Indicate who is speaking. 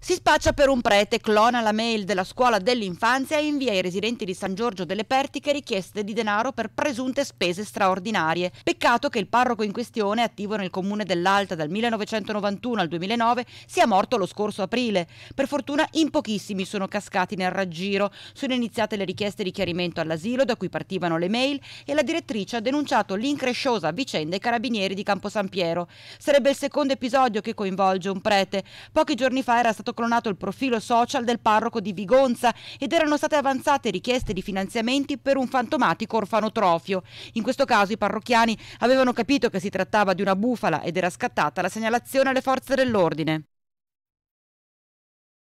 Speaker 1: Si spaccia per un prete, clona la mail della scuola dell'infanzia e invia ai residenti di San Giorgio delle Pertiche richieste di denaro per presunte spese straordinarie. Peccato che il parroco in questione, attivo nel comune dell'Alta dal 1991 al 2009, sia morto lo scorso aprile. Per fortuna in pochissimi sono cascati nel raggiro. Sono iniziate le richieste di chiarimento all'asilo da cui partivano le mail e la direttrice ha denunciato l'incresciosa vicenda ai carabinieri di Campo San Piero. Sarebbe il secondo episodio che coinvolge un prete. Pochi giorni fa era stato stato clonato il profilo social del parroco di Vigonza ed erano state avanzate richieste di finanziamenti per un fantomatico orfanotrofio. In questo caso i parrocchiani avevano capito che si trattava di una bufala ed era scattata la segnalazione alle forze dell'ordine.